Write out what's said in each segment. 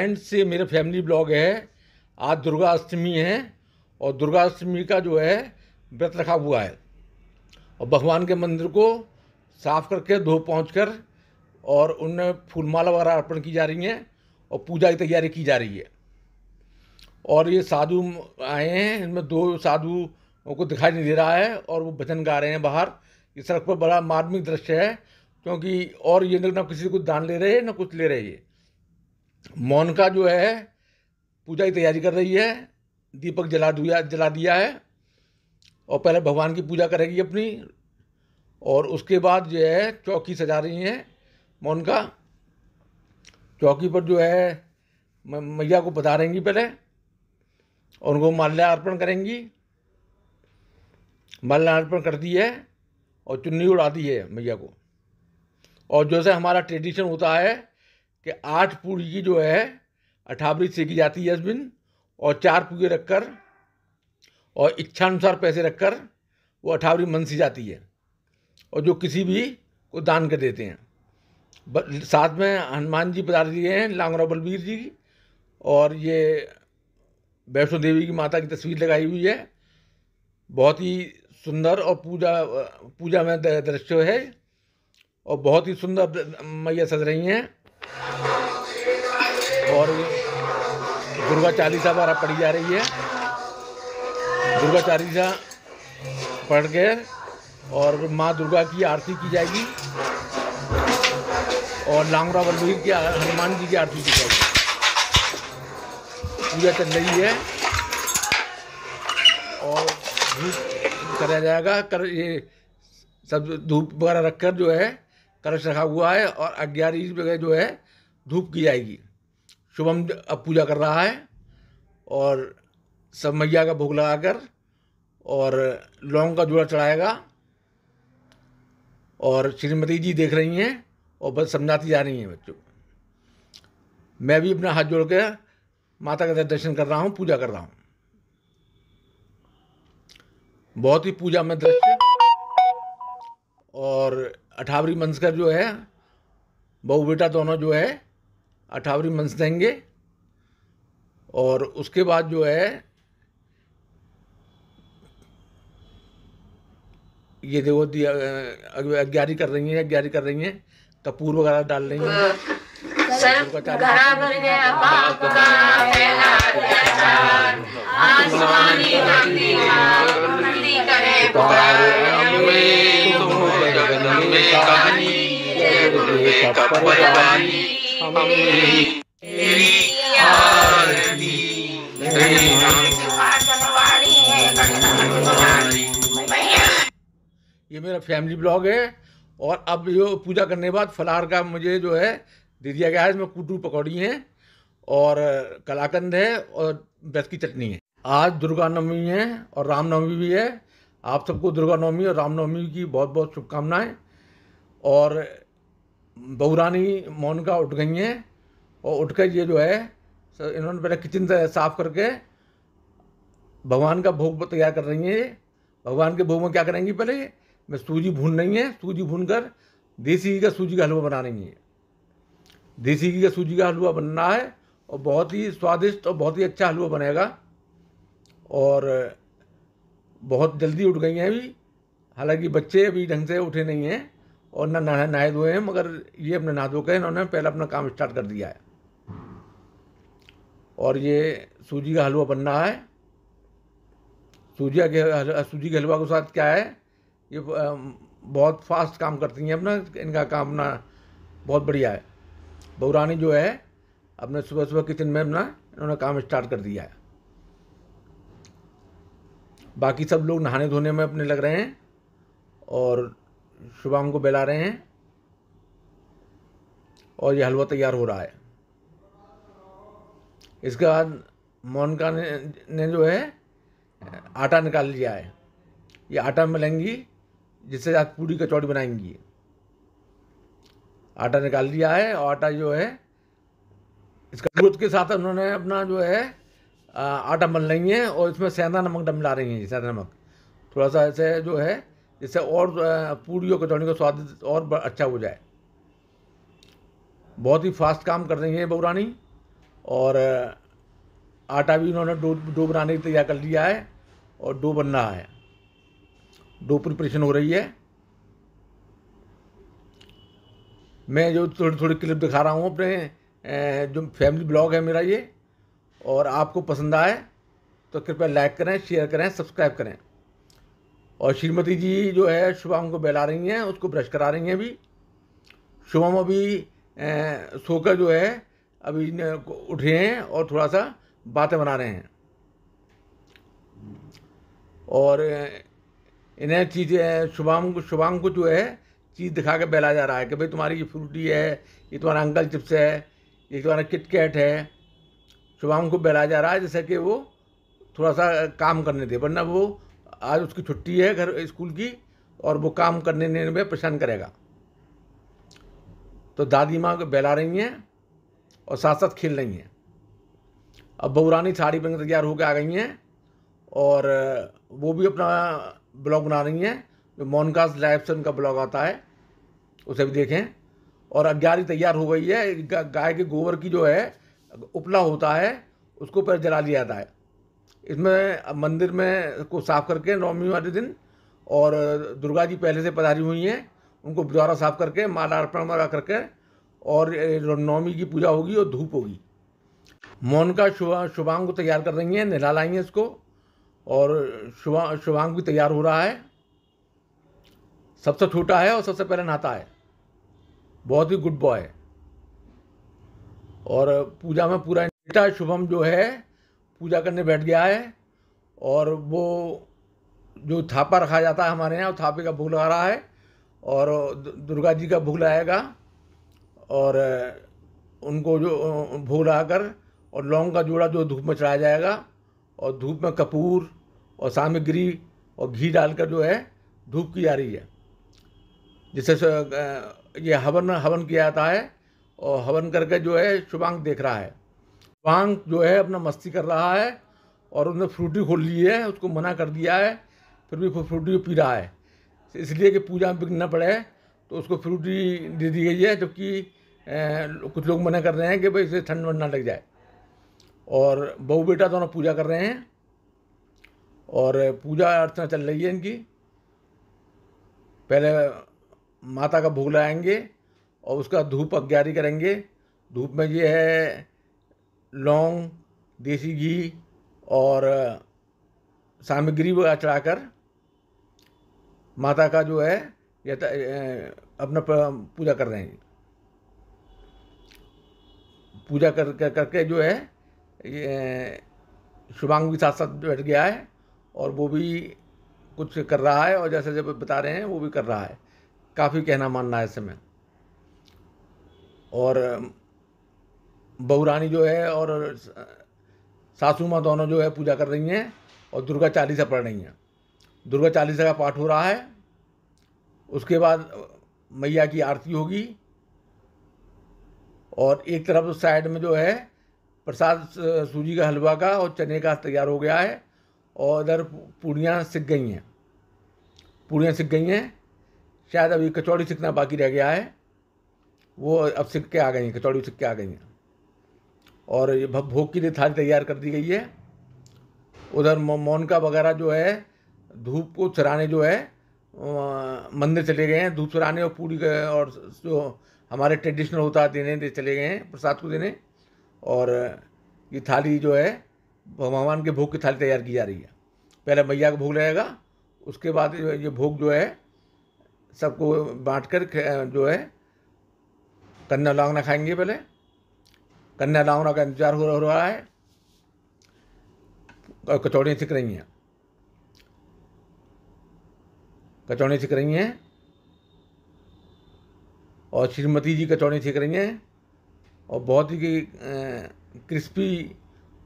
friend से मेरा family blog है आज दुर्गा अष्टमी है और दुर्गा अष्टमी का जो है व्रत रखा हुआ है और भगवान के मंदिर को साफ करके धो पहुँच कर और उनमें फूलमाला वगैरह अर्पण की जा रही हैं और पूजा की तैयारी की जा रही है और ये साधु आए हैं इनमें दो साधु को दिखाई नहीं दे रहा है और वो भजन गा रहे हैं बाहर इस सड़क पर बड़ा मार्मिक दृश्य है क्योंकि और ये ना किसी को दान ले रहे हैं ना कुछ ले रहे हैं मौन का जो है पूजा की तैयारी कर रही है दीपक जला दिया जला दिया है और पहले भगवान की पूजा करेगी अपनी और उसके बाद जो है चौकी सजा रही हैं का चौकी पर जो है मैया को बता रहेंगी पहले और उनको माल्या अर्पण करेंगी माल्या अर्पण कर दी है और चुन्नी उड़ा दी है मैया को और जैसे हमारा ट्रेडिशन होता है कि आठ पूरी जो है अठावरी सेकी जाती है इस और चार पूरे रखकर और इच्छानुसार पैसे रखकर वो अठावरी मनसी जाती है और जो किसी भी को दान कर देते हैं साथ में हनुमान जी बता दिए हैं लांगरा बलबीर जी और ये वैष्णो देवी की माता की तस्वीर लगाई हुई है बहुत ही सुंदर और पूजा पूजा में दृश्य है और बहुत ही सुंदर मैया सज रही हैं और दुर्गा चालीसा बारा पढ़ी जा रही है दुर्गा चालीसा पढ़ के और माँ दुर्गा की आरती की जाएगी और लांगरा बलवीर की हनुमान जी की आरती की जाएगी पूजा चल रही है और धूप कराया जाएगा कर ये सब धूप वगैरह रखकर जो है कलश रखा हुआ है और इस जगह जो है धूप की जाएगी शुभम अब पूजा कर रहा है और सब मैया का भोग लगाकर और लौंग का जोड़ा चढ़ाएगा और श्रीमती जी देख रही हैं और बस समझाती जा रही हैं बच्चों को मैं भी अपना हाथ जोड़ कर माता का दर्शन कर रहा हूँ पूजा कर रहा हूँ बहुत ही पूजा में दृश्य और अठावरी मंसकर जो है बहू बेटा दोनों जो है अठावरी मंस देंगे और उसके बाद जो है ये देखो अग्ञारी कर रही हैं अग्ञारी कर रही हैं कपूर वगैरह डाल रही है आसमानी ये मेरा फैमिली ब्लॉग है और अब जो पूजा करने के बाद फलाहार का मुझे जो है दे दिया गया है इसमें कुटू पकौड़ी है और कलाकंद है और बैस की चटनी है आज दुर्गा नवमी है और रामनवमी भी है आप सबको दुर्गा नवमी और रामनवमी की बहुत बहुत शुभकामनाएं और बहुरानी मोनिका उठ गई हैं और उठ कर ये जो है इन्होंने पहले किचन साफ करके भगवान का भोग तैयार कर रही हैं ये भगवान के भोग में क्या करेंगी पहले मैं सूजी भून रही है सूजी भून कर देसी घी का सूजी का हलवा बना रही है देसी घी का सूजी का हलवा बनना है और बहुत ही स्वादिष्ट और बहुत ही अच्छा हलवा बनेगा और बहुत जल्दी उठ गई हैं अभी हालांकि बच्चे अभी ढंग से उठे नहीं हैं और ना नहाए नहाए धोए हैं मगर ये अपने नहा के इन्होंने पहले अपना काम स्टार्ट कर दिया है और ये सूजी का हलवा बन रहा है सूजिया के सूजी के हलवा के साथ क्या है ये बहुत फास्ट काम करती हैं अपना इनका काम अपना बहुत बढ़िया है बहुरानी जो है अपने सुबह सुबह किचन में अपना इन्होंने काम स्टार्ट कर दिया है बाकी सब लोग नहाने धोने में अपने लग रहे हैं और शुभम को बेला रहे हैं और ये हलवा तैयार हो रहा है इसके बाद मोनका ने, ने जो है आटा निकाल लिया है ये आटा मिलेंगी जिससे आज पूरी कचौड़ी बनाएंगी आटा निकाल लिया है और आटा जो है इसका दूध के साथ उन्होंने अपना जो है आटा मल रही है और इसमें सेंधा नमक डम ला रही हैं सेंधा नमक थोड़ा सा ऐसे जो है जिससे और पूड़ियों कचौड़ी का स्वाद और अच्छा हो जाए बहुत ही फास्ट काम कर रही हैं बहुरानी और आटा भी उन्होंने डो डो बनाने की तैयार कर लिया है और डो बन रहा है डो प्रिपरेशन हो रही है मैं जो थोड़ी थोड़ी क्लिप दिखा रहा हूँ अपने जो फैमिली ब्लॉग है मेरा ये और आपको पसंद आए तो कृपया लाइक करें शेयर करें सब्सक्राइब करें और श्रीमती जी जो है शुभम को बहला रही हैं उसको ब्रश करा रही हैं अभी शुभम अभी सोकर जो है अभी उठ रहे हैं और थोड़ा सा बातें बना रहे हैं और इन्हें चीज़ें शुभाम को शुभाम को जो है चीज़ दिखा के बहला जा रहा है कि भाई तुम्हारी ये फ्रूटी है ये तुम्हारा अंकल चिप्स है ये तुम्हारा किटकेट है शुभाम को बहला जा रहा है जैसे कि वो थोड़ा सा काम करने दे वरना वो आज उसकी छुट्टी है घर स्कूल की और वो काम करने में परेशान करेगा तो दादी माँ को बहला रही हैं और साथ साथ खेल रही हैं अब बहुरानी साड़ी पहन तैयार होकर आ गई हैं और वो भी अपना ब्लॉग बना रही हैं जो मोनकास्ट लाइफ से उनका ब्लॉग आता है उसे भी देखें और अग्यारी तैयार हो गई है गाय के गोबर की जो है उपला होता है उसको पर जला लिया जाता है इसमें मंदिर में को साफ करके नवमी वाले दिन और दुर्गा जी पहले से पधारी हुई हैं उनको द्वारा साफ करके माला अर्पण वाला करके और नवमी की पूजा होगी और धूप होगी मौन का शुभा शुभांग को तैयार कर रही हैं नहला लाई हैं इसको और शुभा शुभांग भी तैयार हो रहा है सबसे छोटा है और सबसे पहले नहाता है बहुत ही गुड बॉय है और पूजा में पूरा बेटा शुभम जो है पूजा करने बैठ गया है और वो जो थापा रखा जाता है हमारे यहाँ थापे का भोग लगा रहा है और दुर्गा जी का भोग लगाएगा और उनको जो भोग लगाकर और लौंग का जोड़ा जो धूप में चढ़ाया जाएगा और धूप में कपूर और सामग्री और घी डालकर जो है धूप की जा रही है जिससे ये हवन हवन किया जाता है और हवन करके जो है शुभांग देख रहा है वांग जो है अपना मस्ती कर रहा है और उसने फ्रूटी खोल ली है उसको मना कर दिया है फिर भी फ्रूटी पी रहा है इसलिए कि पूजा में बिकना पड़े तो उसको फ्रूटी दे दी गई है जबकि कुछ लोग मना कर रहे हैं कि भाई इसे ठंड वंड ना लग जाए और बहू बेटा दोनों पूजा कर रहे हैं और पूजा अर्चना चल रही है इनकी पहले माता का भोग लगाएंगे और उसका धूप अग्ञारी करेंगे धूप में ये है लौंग देसी घी और सामग्री वगैरह चढ़ाकर माता का जो है यथा अपना पूजा कर रहे हैं पूजा कर, कर करके जो है शुभांग भी साथ साथ बैठ गया है और वो भी कुछ कर रहा है और जैसे जब बता रहे हैं वो भी कर रहा है काफ़ी कहना मानना है इस समय और बहू रानी जो है और सासू माँ दोनों जो है पूजा कर रही हैं और दुर्गा चालीसा पढ़ रही हैं दुर्गा चालीसा का पाठ हो रहा है उसके बाद मैया की आरती होगी और एक तरफ तो साइड में जो है प्रसाद सूजी का हलवा का और चने का तैयार हो गया है और इधर पूड़ियाँ सिक गई हैं पूड़ियाँ सिक गई हैं शायद अभी कचौड़ी सिकना बाकी रह गया है वो अब सिक के आ गई हैं कचौड़ी सिक के आ गई हैं और ये भोग की लिए थाली तैयार कर दी गई है उधर मोनका वगैरह जो है धूप को चराने जो है मंदिर चले गए हैं धूप चराने और पूरी और जो हमारे ट्रेडिशनल होता है देने चले गए हैं प्रसाद को देने और ये थाली जो है भगवान के भोग की थाली तैयार की जा रही है पहले मैया का भोग लगेगा उसके बाद ये भोग जो है सबको बांटकर कर जो है कन्या लांगना खाएंगे पहले लावना का इंतजार हो रहा है कचौड़ियाँ सिक रही हैं कचौड़ियाँ सिक रही हैं और श्रीमती जी कचौड़ियाँ सिक रही हैं और बहुत ही क्रिस्पी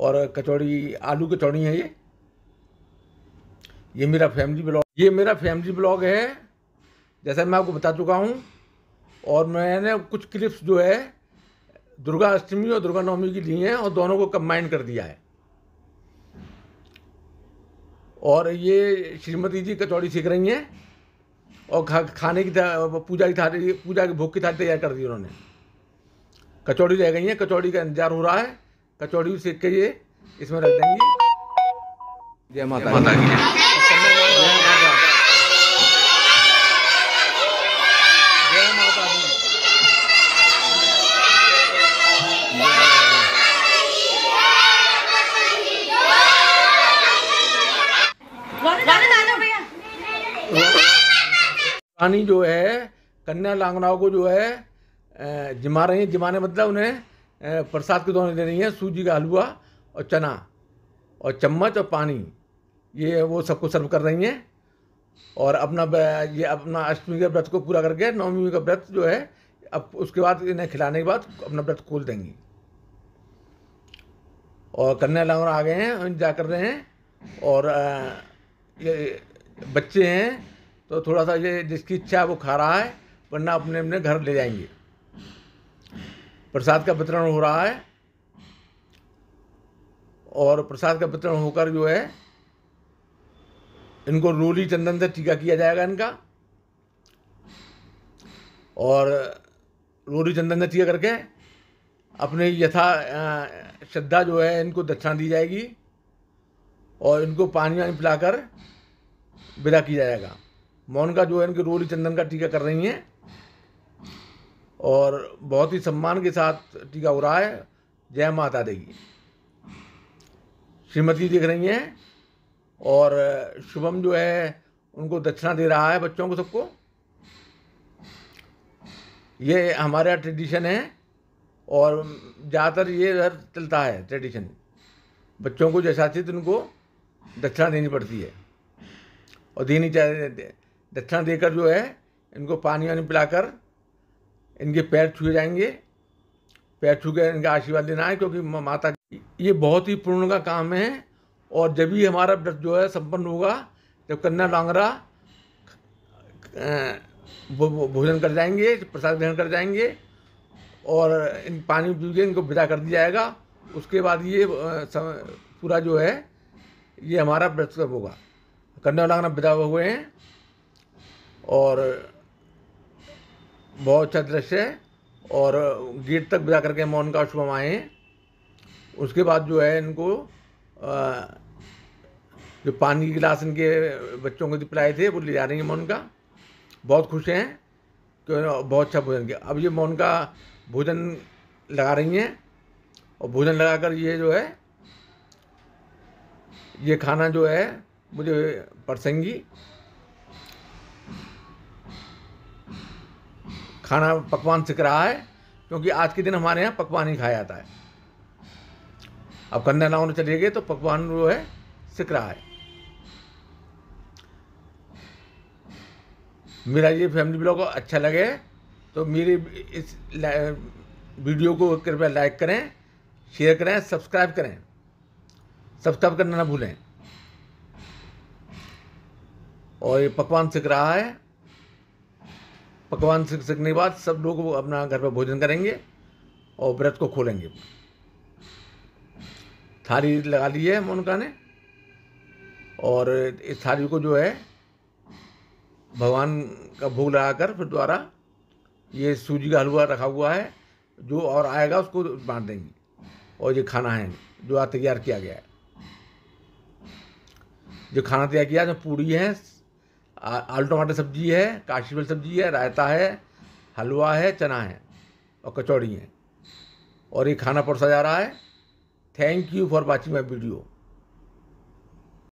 और कचौड़ी आलू कचौड़ी है ये ये मेरा फैमिली ब्लॉग ये मेरा फैमिली ब्लॉग है जैसा मैं आपको बता चुका हूँ और मैंने कुछ क्लिप्स जो है दुर्गा अष्टमी और दुर्गा नवमी की ली हैं और दोनों को कंबाइन कर दिया है और ये श्रीमती जी कचौड़ी सीख रही हैं और खा, खाने की पूजा की थाली पूजा के भोग की थाली तैयार कर दी उन्होंने कचौड़ी रह गई है कचौड़ी का इंतजार हो रहा है कचौड़ी सीख के ये इसमें रख देंगे जय माता, माता की पानी जो है कन्या लांगनाओं को जो है जिमा रही हैं जिमाने मतलब उन्हें प्रसाद के दौरान दे रही हैं सूजी का हलवा और चना और चम्मच और पानी ये वो सबको सर्व कर रही हैं और अपना ये अपना अष्टमी के व्रत को पूरा करके नवमी का व्रत जो है अब उसके बाद इन्हें खिलाने के बाद अपना व्रत खोल देंगी और कन्या लांगन आ गए हैं जा कर रहे हैं और ये बच्चे हैं तो थोड़ा सा ये जिसकी इच्छा है वो खा रहा है वरना अपने अपने घर ले जाएंगे प्रसाद का वितरण हो रहा है और प्रसाद का वितरण होकर जो है इनको रोली चंदन से टीका किया जाएगा इनका और रोली चंदन से टीका करके अपने यथा श्रद्धा जो है इनको दक्षिणा दी जाएगी और इनको पानी वानी पिलाकर विदा किया जाएगा मौन का जो है इनके रोली चंदन का टीका कर रही हैं और बहुत ही सम्मान के साथ टीका हो रहा है जय माता देगी श्रीमती देख रही हैं और शुभम जो है उनको दक्षिणा दे रहा है बच्चों को सबको ये हमारा ट्रेडिशन है और ज़्यादातर ये इधर चलता है ट्रेडिशन बच्चों को जैसा उनको दक्षिणा देनी पड़ती है और देनी चाहिए दक्षिणा देकर जो है इनको पानी वानी पिलाकर इनके पैर छुए जाएंगे पैर छू कर इनका आशीर्वाद देना है क्योंकि माता की ये बहुत ही पूर्ण का काम है और जब ही हमारा व्रत जो है संपन्न होगा जब कन्या डांगरा भोजन कर जाएंगे प्रसाद ग्रहण कर जाएंगे और इन पानी पी के इनको विदा कर दिया जाएगा उसके बाद ये पूरा जो है ये हमारा व्रत होगा कन्या डांगरा विदा हुए हैं और बहुत अच्छा दृश्य है और गेट तक बजा करके मौन का शुभम आए उसके बाद जो है इनको जो पानी की गिलास इनके बच्चों को पिलाए थे वो ले जा रहे हैं मौन का बहुत खुश हैं क्यों बहुत अच्छा भोजन किया अब ये मौन का भोजन लगा रही हैं और भोजन लगाकर ये जो है ये खाना जो है मुझे परसेंगी खाना पकवान सीख रहा है क्योंकि आज के दिन हमारे यहाँ पकवान ही खाया जाता है अब कंधा नाव चले गए तो पकवान वो है सीख रहा है मेरा ये फैमिली ब्लॉग अच्छा लगे तो मेरे इस वीडियो को कृपया लाइक करें शेयर करें सब्सक्राइब करें सब्सक्राइब करना ना भूलें और ये पकवान सीख रहा है पकवान सीख सीखने के बाद सब लोग अपना घर पर भोजन करेंगे और व्रत को खोलेंगे थाली लगा ली है मोनका ने और इस थाली को जो है भगवान का भोग लगाकर फिर द्वारा ये सूजी का हलवा रखा हुआ है जो और आएगा उसको बांट देंगे और ये खाना है जो तैयार किया गया है जो खाना तैयार किया जो पूड़ी है आलू टमाटर सब्जी है काशी वाली सब्जी है रायता है हलवा है चना है और कचौड़ी है और ये खाना परसा जा रहा है thank you for watching my video